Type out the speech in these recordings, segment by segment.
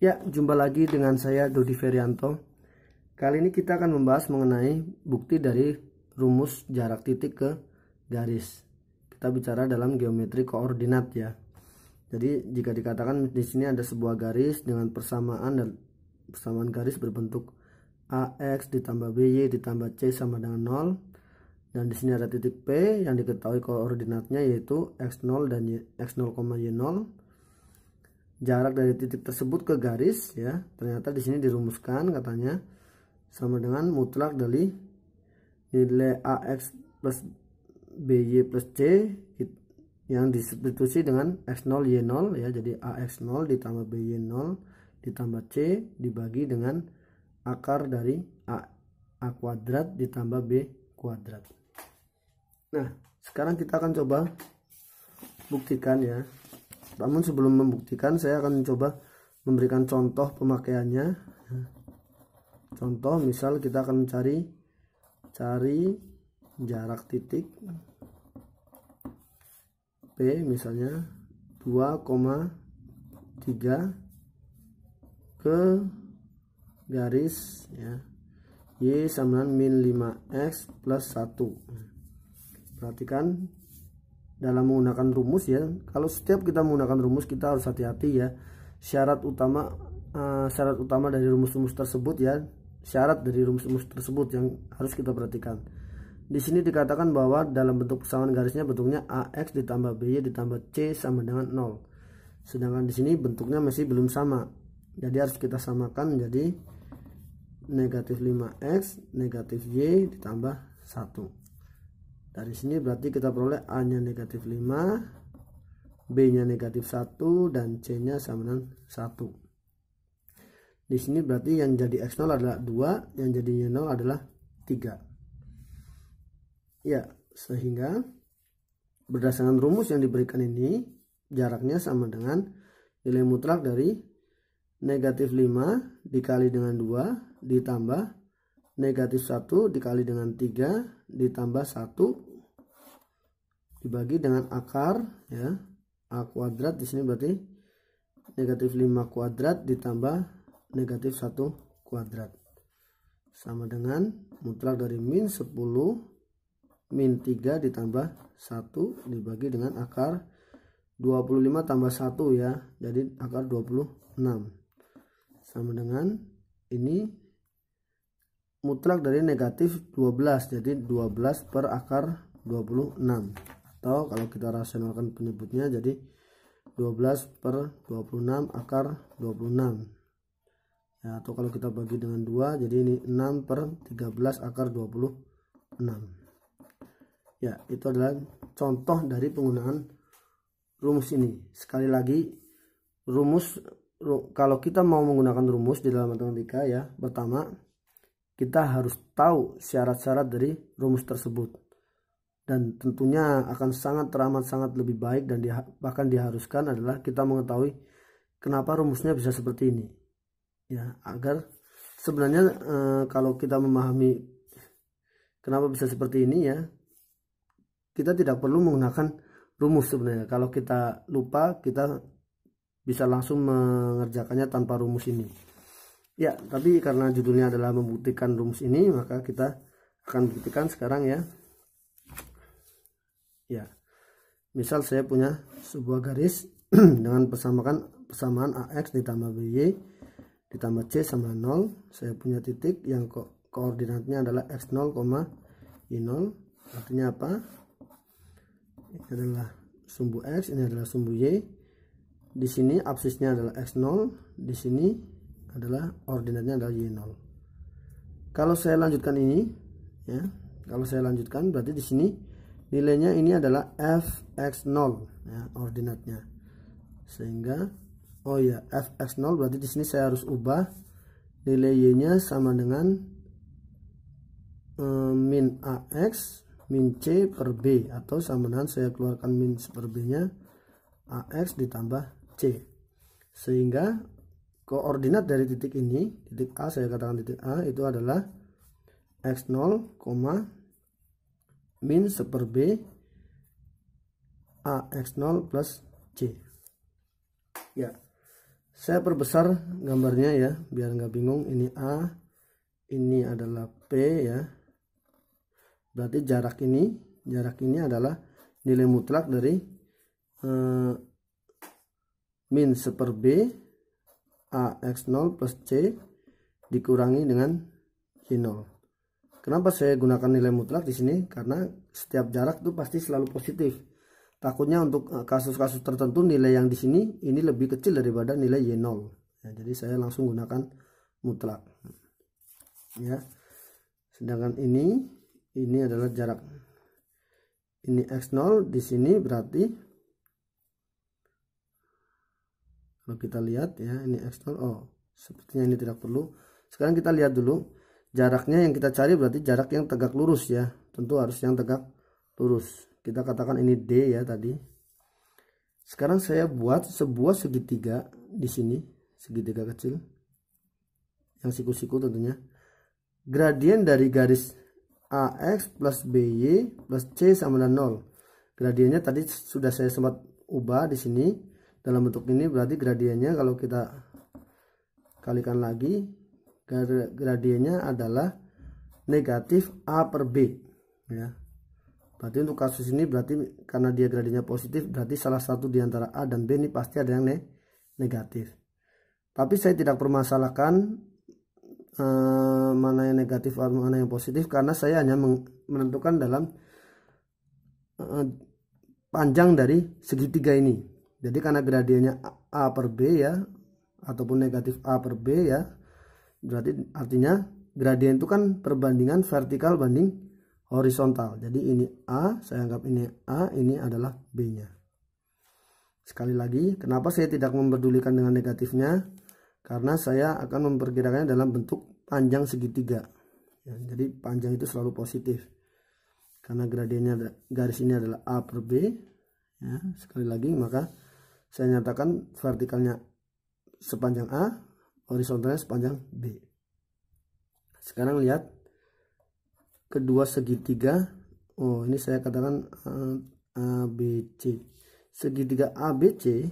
Ya, jumpa lagi dengan saya Dodi Ferianto. Kali ini kita akan membahas mengenai bukti dari rumus jarak titik ke garis. Kita bicara dalam geometri koordinat ya. Jadi jika dikatakan di sini ada sebuah garis dengan persamaan dan persamaan garis berbentuk AX ditambah BY ditambah C sama dengan 0 dan di sini ada titik P yang diketahui koordinatnya yaitu X0 dan X0, Y0 jarak dari titik tersebut ke garis ya ternyata di sini dirumuskan katanya sama dengan mutlak dari nilai ax plus by plus c yang disubstitusi dengan x0 y0 ya jadi ax0 ditambah by0 ditambah c dibagi dengan akar dari a, a kuadrat ditambah b kuadrat nah sekarang kita akan coba buktikan ya namun sebelum membuktikan saya akan mencoba memberikan contoh pemakaiannya. Contoh misal kita akan mencari cari jarak titik P misalnya 2,3 ke garis ya Y sama dengan min 5X plus 1 perhatikan dalam menggunakan rumus ya kalau setiap kita menggunakan rumus kita harus hati-hati ya syarat utama uh, syarat utama dari rumus-rumus tersebut ya syarat dari rumus-rumus tersebut yang harus kita perhatikan di sini dikatakan bahwa dalam bentuk persamaan garisnya bentuknya AX ditambah BY ditambah C sama dengan 0 sedangkan di sini bentuknya masih belum sama jadi harus kita samakan jadi negatif 5x negatif y ditambah 1 dari sini berarti kita peroleh A nya negatif 5 B nya negatif 1 dan C nya sama dengan 1 di sini berarti yang jadi X0 adalah 2 yang jadi y 0 adalah 3 ya sehingga berdasarkan rumus yang diberikan ini jaraknya sama dengan nilai mutlak dari negatif 5 dikali dengan 2 ditambah negatif 1 dikali dengan 3 ditambah 1 dibagi dengan akar ya a kuadrat di sini berarti negatif 5 kuadrat ditambah negatif 1 kuadrat sama dengan mutlak dari min 10 min 3 ditambah 1 dibagi dengan akar 25 tambah 1 ya jadi akar 26 sama dengan ini mutlak dari negatif 12 jadi 12 per akar 26 atau kalau kita rasionalkan penyebutnya jadi 12 per 26 akar 26 ya, atau kalau kita bagi dengan 2 jadi ini 6 per 13 akar 26 ya itu adalah contoh dari penggunaan rumus ini sekali lagi rumus ru, kalau kita mau menggunakan rumus di dalam matematika ya pertama kita harus tahu syarat-syarat dari rumus tersebut dan tentunya akan sangat teramat sangat lebih baik dan diha bahkan diharuskan adalah kita mengetahui kenapa rumusnya bisa seperti ini ya agar sebenarnya e, kalau kita memahami kenapa bisa seperti ini ya kita tidak perlu menggunakan rumus sebenarnya kalau kita lupa kita bisa langsung mengerjakannya tanpa rumus ini ya tapi karena judulnya adalah membuktikan rumus ini maka kita akan buktikan sekarang ya ya misal saya punya sebuah garis dengan persamaan persamaan AX ditambah BY ditambah C sama 0 saya punya titik yang ko koordinatnya adalah X0, Y0 artinya apa ini adalah sumbu X ini adalah sumbu Y di sini absisnya adalah X0 di sini adalah ordinatnya adalah Y0 kalau saya lanjutkan ini ya kalau saya lanjutkan berarti di sini nilainya ini adalah fx0 ya, ordinatnya sehingga oh ya fx0 berarti di sini saya harus ubah nilai y nya sama dengan um, min ax min c per b atau sama dengan saya keluarkan min per b nya ax ditambah c sehingga koordinat dari titik ini titik a saya katakan titik a itu adalah x0, min super B AX0 plus C ya saya perbesar gambarnya ya biar nggak bingung ini A ini adalah P ya berarti jarak ini jarak ini adalah nilai mutlak dari eh, min seper B AX0 plus C dikurangi dengan Y0 Kenapa saya gunakan nilai mutlak di sini? Karena setiap jarak itu pasti selalu positif. Takutnya untuk eh, kasus-kasus tertentu nilai yang di sini ini lebih kecil daripada nilai Y0. Ya, jadi saya langsung gunakan mutlak. Ya. Sedangkan ini ini adalah jarak. Ini X0 di sini berarti kalau kita lihat ya ini X0 oh sepertinya ini tidak perlu. Sekarang kita lihat dulu jaraknya yang kita cari berarti jarak yang tegak lurus ya tentu harus yang tegak lurus kita katakan ini D ya tadi sekarang saya buat sebuah segitiga di sini segitiga kecil yang siku-siku tentunya gradien dari garis AX plus BY plus C sama dengan 0 gradiennya tadi sudah saya sempat ubah di sini dalam bentuk ini berarti gradiennya kalau kita kalikan lagi gradiennya adalah negatif A per B ya berarti untuk kasus ini berarti karena dia gradiennya positif berarti salah satu di antara A dan B ini pasti ada yang negatif tapi saya tidak permasalahkan eh, mana yang negatif atau mana yang positif karena saya hanya menentukan dalam eh, panjang dari segitiga ini jadi karena gradiennya A per B ya ataupun negatif A per B ya berarti artinya gradien itu kan perbandingan vertikal banding horizontal jadi ini A saya anggap ini A ini adalah B nya sekali lagi kenapa saya tidak memperdulikan dengan negatifnya karena saya akan memperkirakannya dalam bentuk panjang segitiga ya, jadi panjang itu selalu positif karena gradiennya garis ini adalah A per B ya, sekali lagi maka saya nyatakan vertikalnya sepanjang A horizontalnya sepanjang B. Sekarang lihat kedua segitiga. Oh, ini saya katakan eh, ABC. Segitiga ABC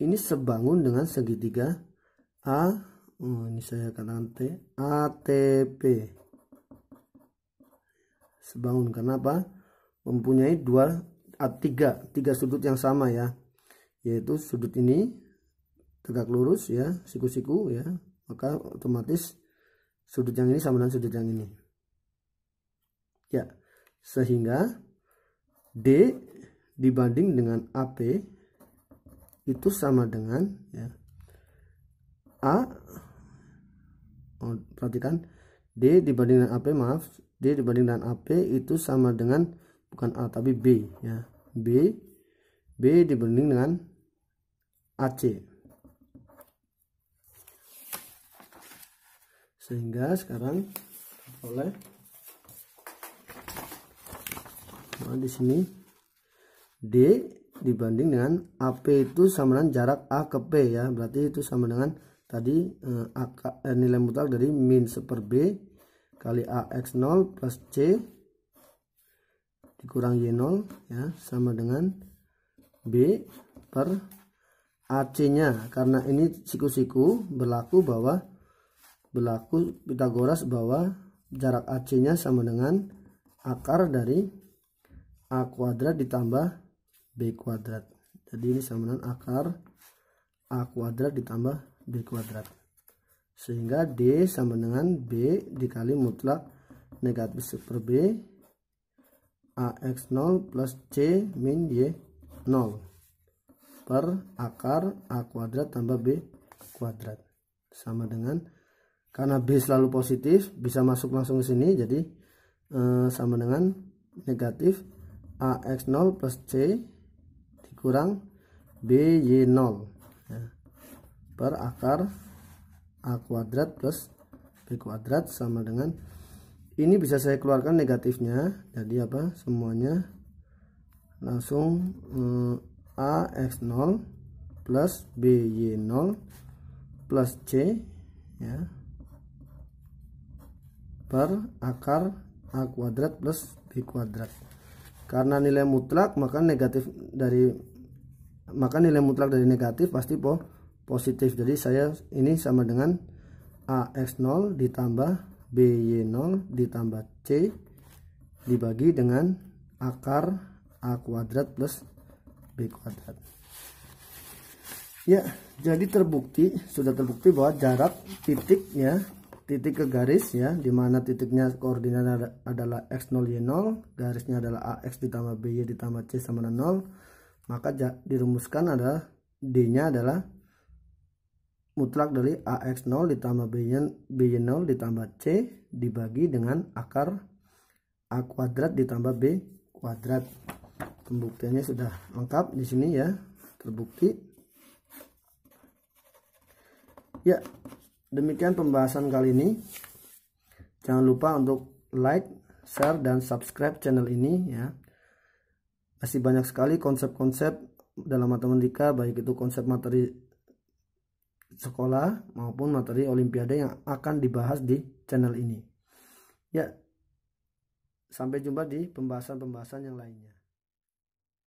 ini sebangun dengan segitiga A. Oh, ini saya katakan T. ATP. Sebangun kenapa? Mempunyai dua tiga tiga sudut yang sama ya, yaitu sudut ini tegak lurus ya siku-siku ya maka otomatis sudut yang ini sama dengan sudut yang ini ya sehingga D dibanding dengan AP itu sama dengan ya A oh, perhatikan D dibanding dengan AP maaf D dibanding dengan AP itu sama dengan bukan A tapi B ya B B dibanding dengan AC sehingga sekarang oleh nah, di sini D dibanding dengan AP itu sama dengan jarak A ke P ya berarti itu sama dengan tadi eh, AK, eh, nilai mutlak dari min 1 per B kali AX0 plus C dikurang Y0 ya sama dengan B per AC nya karena ini siku-siku berlaku bahwa berlaku Pitagoras bahwa jarak AC-nya sama dengan akar dari A kuadrat ditambah B kuadrat. Jadi ini sama dengan akar A kuadrat ditambah B kuadrat. Sehingga D sama dengan B dikali mutlak negatif super B AX0 plus C min Y0 per akar A kuadrat tambah B kuadrat sama dengan karena B selalu positif bisa masuk langsung ke sini jadi eh, sama dengan negatif AX0 plus C dikurang BY0 ya, per akar A kuadrat plus B kuadrat sama dengan ini bisa saya keluarkan negatifnya jadi apa semuanya langsung eh, AX0 plus BY0 plus C ya per akar a kuadrat plus b kuadrat karena nilai mutlak maka negatif dari maka nilai mutlak dari negatif pasti po positif jadi saya ini sama dengan ax0 ditambah by0 ditambah c dibagi dengan akar a kuadrat plus b kuadrat ya jadi terbukti sudah terbukti bahwa jarak titiknya titik ke garis ya dimana titiknya koordinat adalah x0 y0 garisnya adalah ax ditambah by ditambah c sama dengan 0 maka dirumuskan adalah d nya adalah mutlak dari ax0 ditambah by0 by0 ditambah c dibagi dengan akar a kuadrat ditambah b kuadrat pembuktiannya sudah lengkap di sini ya terbukti ya demikian pembahasan kali ini. Jangan lupa untuk like, share, dan subscribe channel ini ya. Masih banyak sekali konsep-konsep dalam matematika, baik itu konsep materi sekolah maupun materi olimpiade yang akan dibahas di channel ini. Ya, sampai jumpa di pembahasan-pembahasan yang lainnya.